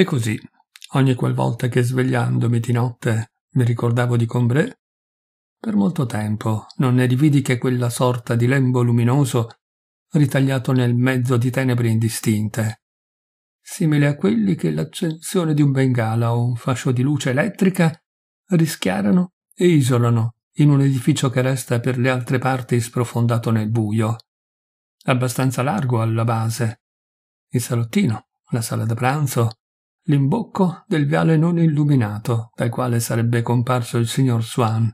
E così, ogni qualvolta che svegliandomi di notte mi ricordavo di Combré, per molto tempo non ne rividi che quella sorta di lembo luminoso ritagliato nel mezzo di tenebre indistinte, simile a quelli che l'accensione di un bengala o un fascio di luce elettrica rischiarano e isolano in un edificio che resta per le altre parti sprofondato nel buio, abbastanza largo alla base, il salottino, la sala da pranzo, l'imbocco del viale non illuminato dal quale sarebbe comparso il signor Swan,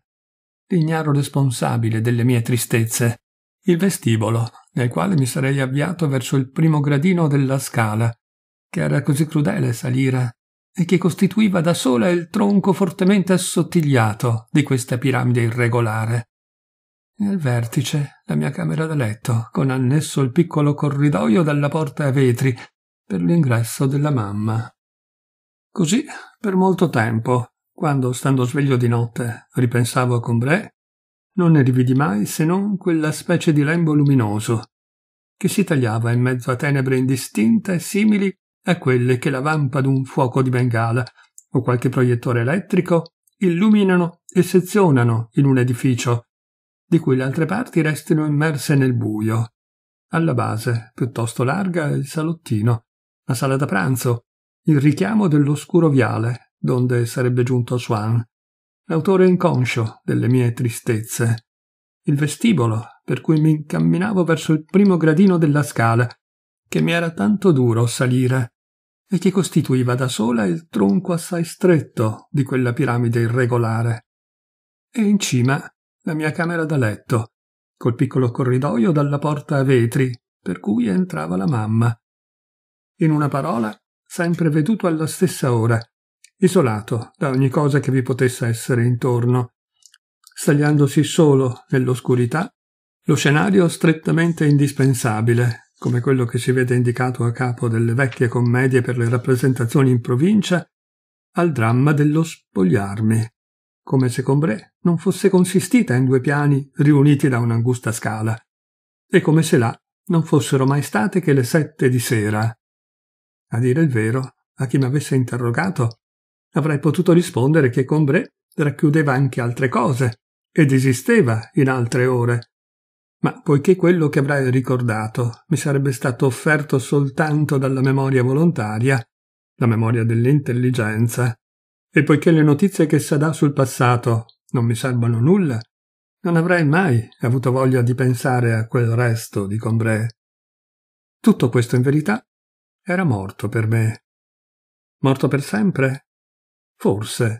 l'ignaro responsabile delle mie tristezze, il vestibolo nel quale mi sarei avviato verso il primo gradino della scala, che era così crudele salire e che costituiva da sola il tronco fortemente assottigliato di questa piramide irregolare. Nel vertice la mia camera da letto, con annesso il piccolo corridoio dalla porta a vetri per l'ingresso della mamma. Così per molto tempo, quando, stando sveglio di notte, ripensavo a Combrè, non ne rividi mai se non quella specie di lembo luminoso che si tagliava in mezzo a tenebre indistinte e simili a quelle che la vampa d'un fuoco di bengala o qualche proiettore elettrico illuminano e sezionano in un edificio, di cui le altre parti restino immerse nel buio. Alla base, piuttosto larga, il salottino, la sala da pranzo, il richiamo dell'oscuro viale, donde sarebbe giunto Swan, l'autore inconscio delle mie tristezze, il vestibolo per cui mi incamminavo verso il primo gradino della scala, che mi era tanto duro salire, e che costituiva da sola il tronco assai stretto di quella piramide irregolare. E in cima la mia camera da letto, col piccolo corridoio dalla porta a vetri, per cui entrava la mamma. In una parola, sempre veduto alla stessa ora, isolato da ogni cosa che vi potesse essere intorno, stagliandosi solo nell'oscurità, lo scenario strettamente indispensabile, come quello che si vede indicato a capo delle vecchie commedie per le rappresentazioni in provincia, al dramma dello spogliarmi, come se Combré non fosse consistita in due piani riuniti da un'angusta scala, e come se là non fossero mai state che le sette di sera, a dire il vero, a chi mi avesse interrogato, avrei potuto rispondere che Combré racchiudeva anche altre cose ed esisteva in altre ore. Ma poiché quello che avrei ricordato mi sarebbe stato offerto soltanto dalla memoria volontaria, la memoria dell'intelligenza, e poiché le notizie che sa dà sul passato non mi servono nulla, non avrei mai avuto voglia di pensare a quel resto di Combré. Tutto questo in verità era morto per me. Morto per sempre? Forse.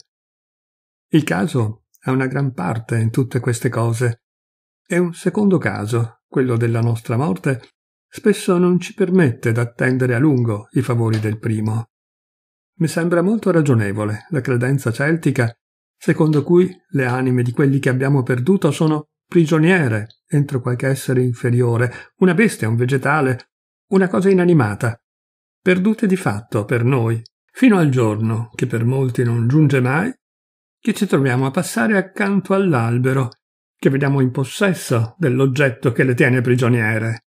Il caso ha una gran parte in tutte queste cose. E un secondo caso, quello della nostra morte, spesso non ci permette d'attendere a lungo i favori del primo. Mi sembra molto ragionevole la credenza celtica secondo cui le anime di quelli che abbiamo perduto sono prigioniere entro qualche essere inferiore, una bestia, un vegetale, una cosa inanimata, perdute di fatto per noi, fino al giorno, che per molti non giunge mai, che ci troviamo a passare accanto all'albero, che vediamo in possesso dell'oggetto che le tiene prigioniere.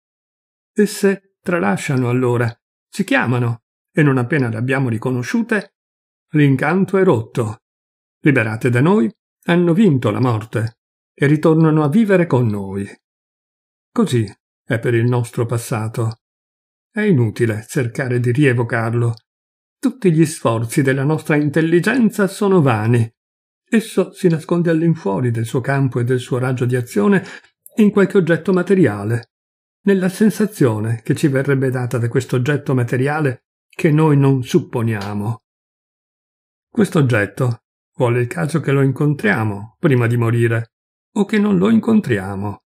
Esse tralasciano allora, si chiamano, e non appena le abbiamo riconosciute, l'incanto è rotto. Liberate da noi, hanno vinto la morte e ritornano a vivere con noi. Così è per il nostro passato. È inutile cercare di rievocarlo. Tutti gli sforzi della nostra intelligenza sono vani. Esso si nasconde all'infuori del suo campo e del suo raggio di azione in qualche oggetto materiale, nella sensazione che ci verrebbe data da questo oggetto materiale che noi non supponiamo. Questo oggetto vuole il caso che lo incontriamo prima di morire o che non lo incontriamo.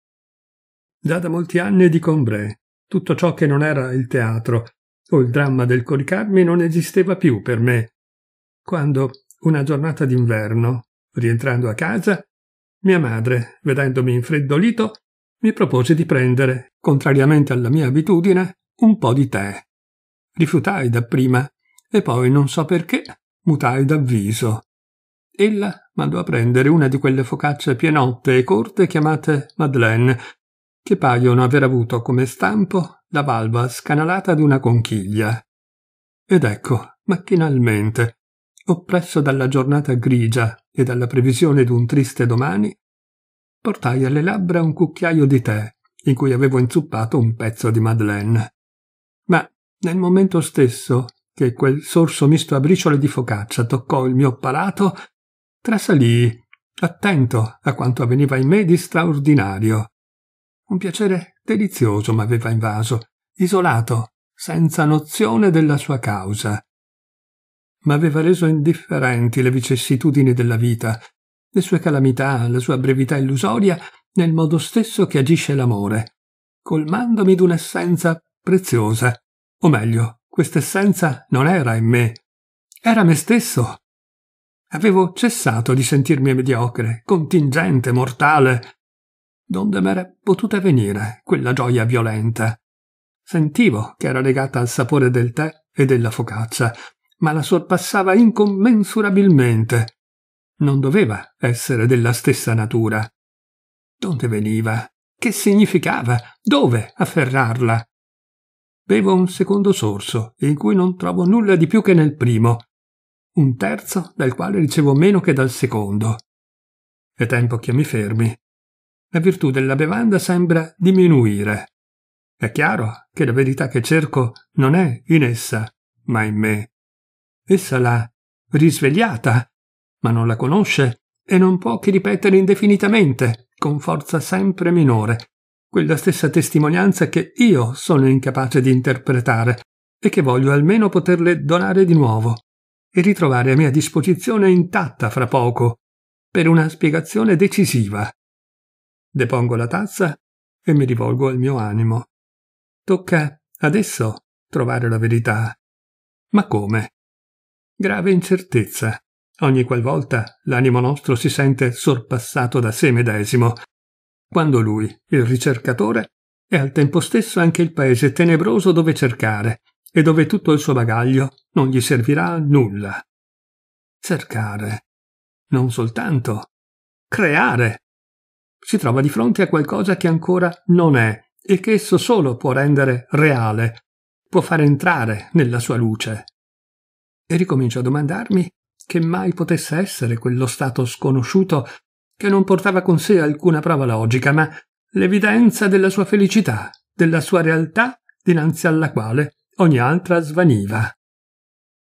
Già da molti anni di Combré tutto ciò che non era il teatro o il dramma del coricarmi non esisteva più per me. Quando, una giornata d'inverno, rientrando a casa, mia madre, vedendomi infreddolito, mi propose di prendere, contrariamente alla mia abitudine, un po' di tè. Rifiutai dapprima e poi, non so perché, mutai d'avviso. Ella mandò a prendere una di quelle focacce pienotte e corte chiamate Madeleine, che paiono aver avuto come stampo la valva scanalata d'una conchiglia. Ed ecco, macchinalmente, oppresso dalla giornata grigia e dalla previsione d'un triste domani, portai alle labbra un cucchiaio di tè in cui avevo inzuppato un pezzo di madeleine. Ma nel momento stesso che quel sorso misto a briciole di focaccia toccò il mio palato, trasalii, attento a quanto avveniva in me di straordinario. Un piacere delizioso m'aveva invaso, isolato, senza nozione della sua causa. M'aveva reso indifferenti le vicissitudini della vita, le sue calamità, la sua brevità illusoria, nel modo stesso che agisce l'amore, colmandomi d'un'essenza preziosa. O meglio, quest'essenza non era in me, era me stesso. Avevo cessato di sentirmi mediocre, contingente, mortale, Donde m'era potuta venire quella gioia violenta? Sentivo che era legata al sapore del tè e della focaccia, ma la sorpassava incommensurabilmente. Non doveva essere della stessa natura. Donde veniva? Che significava? Dove afferrarla? Bevo un secondo sorso, in cui non trovo nulla di più che nel primo, un terzo dal quale ricevo meno che dal secondo. È tempo che mi fermi la virtù della bevanda sembra diminuire. È chiaro che la verità che cerco non è in essa, ma in me. Essa l'ha risvegliata, ma non la conosce e non può che ripetere indefinitamente, con forza sempre minore, quella stessa testimonianza che io sono incapace di interpretare e che voglio almeno poterle donare di nuovo e ritrovare a mia disposizione intatta fra poco, per una spiegazione decisiva. Depongo la tazza e mi rivolgo al mio animo. Tocca adesso trovare la verità. Ma come? Grave incertezza. Ogni qualvolta l'animo nostro si sente sorpassato da sé medesimo, quando lui, il ricercatore, è al tempo stesso anche il paese tenebroso dove cercare e dove tutto il suo bagaglio non gli servirà a nulla. Cercare. Non soltanto. Creare si trova di fronte a qualcosa che ancora non è e che esso solo può rendere reale, può far entrare nella sua luce. E ricomincio a domandarmi che mai potesse essere quello stato sconosciuto che non portava con sé alcuna prova logica, ma l'evidenza della sua felicità, della sua realtà dinanzi alla quale ogni altra svaniva.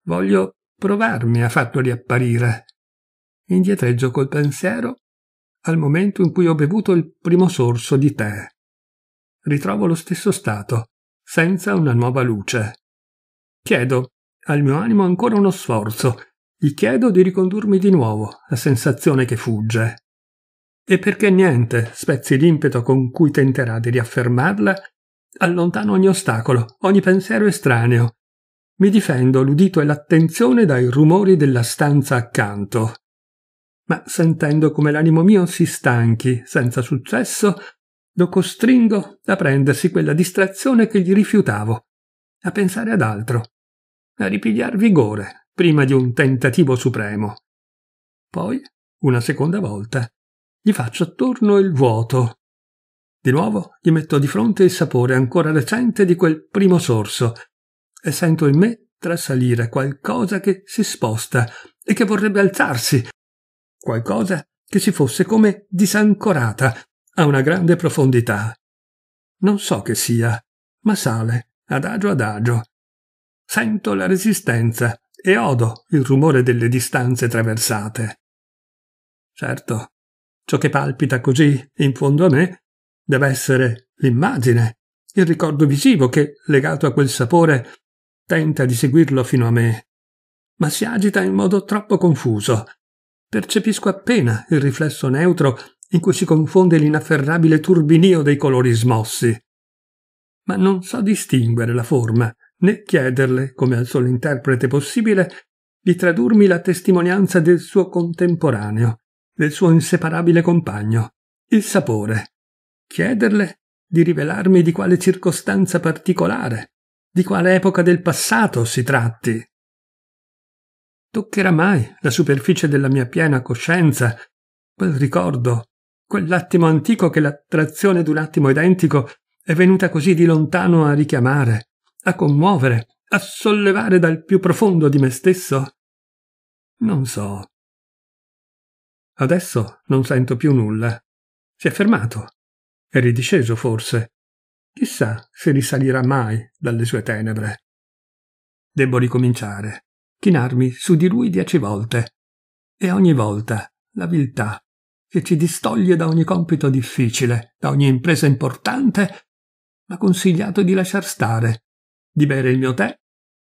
Voglio provarmi a farlo riapparire. Indietreggio col pensiero al momento in cui ho bevuto il primo sorso di tè. Ritrovo lo stesso stato, senza una nuova luce. Chiedo al mio animo ancora uno sforzo, gli chiedo di ricondurmi di nuovo la sensazione che fugge. E perché niente spezzi l'impeto con cui tenterà di riaffermarla, allontano ogni ostacolo, ogni pensiero estraneo. Mi difendo l'udito e l'attenzione dai rumori della stanza accanto ma sentendo come l'animo mio si stanchi senza successo, lo costringo a prendersi quella distrazione che gli rifiutavo, a pensare ad altro, a ripigliar vigore prima di un tentativo supremo. Poi, una seconda volta, gli faccio attorno il vuoto. Di nuovo gli metto di fronte il sapore ancora recente di quel primo sorso e sento in me trasalire qualcosa che si sposta e che vorrebbe alzarsi, qualcosa che si fosse come disancorata a una grande profondità. Non so che sia, ma sale, adagio adagio. Sento la resistenza e odo il rumore delle distanze traversate. Certo, ciò che palpita così in fondo a me deve essere l'immagine, il ricordo visivo che, legato a quel sapore, tenta di seguirlo fino a me, ma si agita in modo troppo confuso percepisco appena il riflesso neutro in cui si confonde l'inafferrabile turbinio dei colori smossi. Ma non so distinguere la forma, né chiederle, come al solo interprete possibile, di tradurmi la testimonianza del suo contemporaneo, del suo inseparabile compagno, il sapore. Chiederle di rivelarmi di quale circostanza particolare, di quale epoca del passato si tratti toccherà mai la superficie della mia piena coscienza, quel ricordo, quell'attimo antico che l'attrazione d'un attimo identico è venuta così di lontano a richiamare, a commuovere, a sollevare dal più profondo di me stesso? Non so. Adesso non sento più nulla. Si è fermato. È ridisceso forse. Chissà se risalirà mai dalle sue tenebre. Debbo ricominciare chinarmi su di lui dieci volte. E ogni volta la viltà, che ci distoglie da ogni compito difficile, da ogni impresa importante, m'ha consigliato di lasciar stare, di bere il mio tè,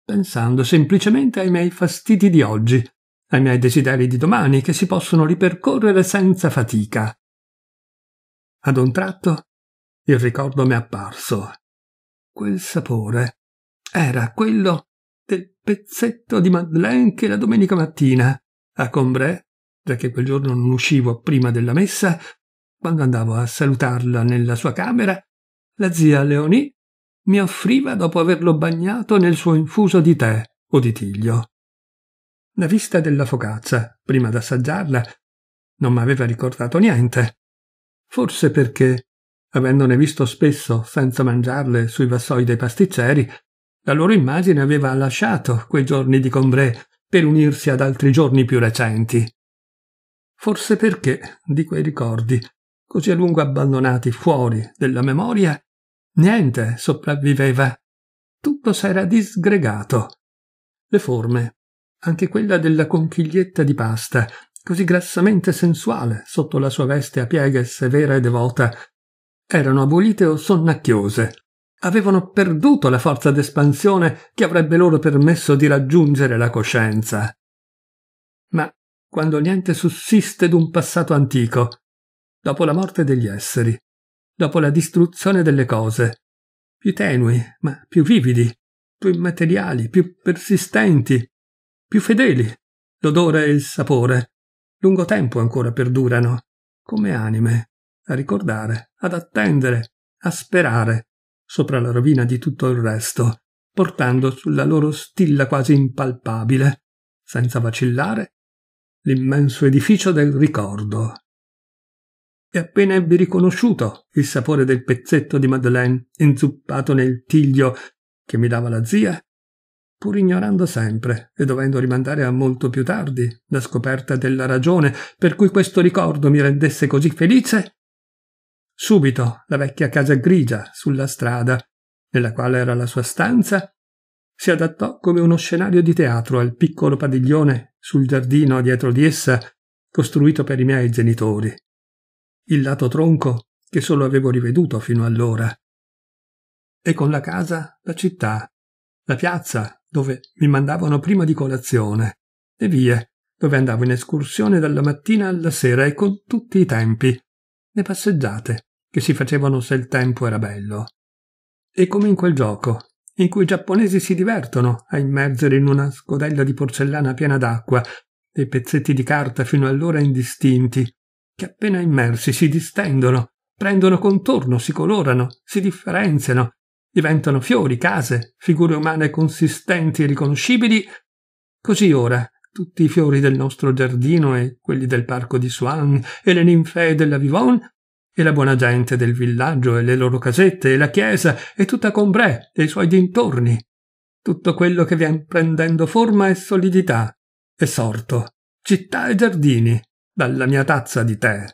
pensando semplicemente ai miei fastidi di oggi, ai miei desideri di domani che si possono ripercorrere senza fatica. Ad un tratto il ricordo mi è apparso. Quel sapore era quello del pezzetto di Madeleine che la domenica mattina a Combrè, perché quel giorno non uscivo prima della messa, quando andavo a salutarla nella sua camera, la zia Leonie mi offriva dopo averlo bagnato nel suo infuso di tè o di tiglio. La vista della focaccia, prima d'assaggiarla, non mi aveva ricordato niente. Forse perché, avendone visto spesso senza mangiarle sui vassoi dei pasticceri, la loro immagine aveva lasciato quei giorni di Combray per unirsi ad altri giorni più recenti. Forse perché di quei ricordi, così a lungo abbandonati fuori della memoria, niente sopravviveva. Tutto s'era disgregato. Le forme, anche quella della conchiglietta di pasta, così grassamente sensuale sotto la sua veste a pieghe severa e devota, erano abolite o sonnacchiose avevano perduto la forza d'espansione che avrebbe loro permesso di raggiungere la coscienza. Ma quando niente sussiste d'un passato antico, dopo la morte degli esseri, dopo la distruzione delle cose, più tenui, ma più vividi, più immateriali, più persistenti, più fedeli, l'odore e il sapore, lungo tempo ancora perdurano, come anime, a ricordare, ad attendere, a sperare, sopra la rovina di tutto il resto, portando sulla loro stilla quasi impalpabile, senza vacillare, l'immenso edificio del ricordo. E appena ebbi riconosciuto il sapore del pezzetto di Madeleine inzuppato nel tiglio che mi dava la zia, pur ignorando sempre e dovendo rimandare a molto più tardi la scoperta della ragione per cui questo ricordo mi rendesse così felice, Subito la vecchia casa grigia sulla strada, nella quale era la sua stanza, si adattò come uno scenario di teatro al piccolo padiglione sul giardino dietro di essa costruito per i miei genitori. Il lato tronco che solo avevo riveduto fino allora. E con la casa la città, la piazza dove mi mandavano prima di colazione, le vie dove andavo in escursione dalla mattina alla sera e con tutti i tempi, le passeggiate che si facevano se il tempo era bello. E come in quel gioco, in cui i giapponesi si divertono a immergere in una scodella di porcellana piena d'acqua dei pezzetti di carta fino allora indistinti, che appena immersi si distendono, prendono contorno, si colorano, si differenziano, diventano fiori, case, figure umane consistenti e riconoscibili. Così ora tutti i fiori del nostro giardino e quelli del parco di Swan e le ninfee della Vivonne e la buona gente del villaggio e le loro casette e la chiesa e tutta Combray e i suoi dintorni. Tutto quello che vien prendendo forma e solidità è sorto, città e giardini, dalla mia tazza di tè.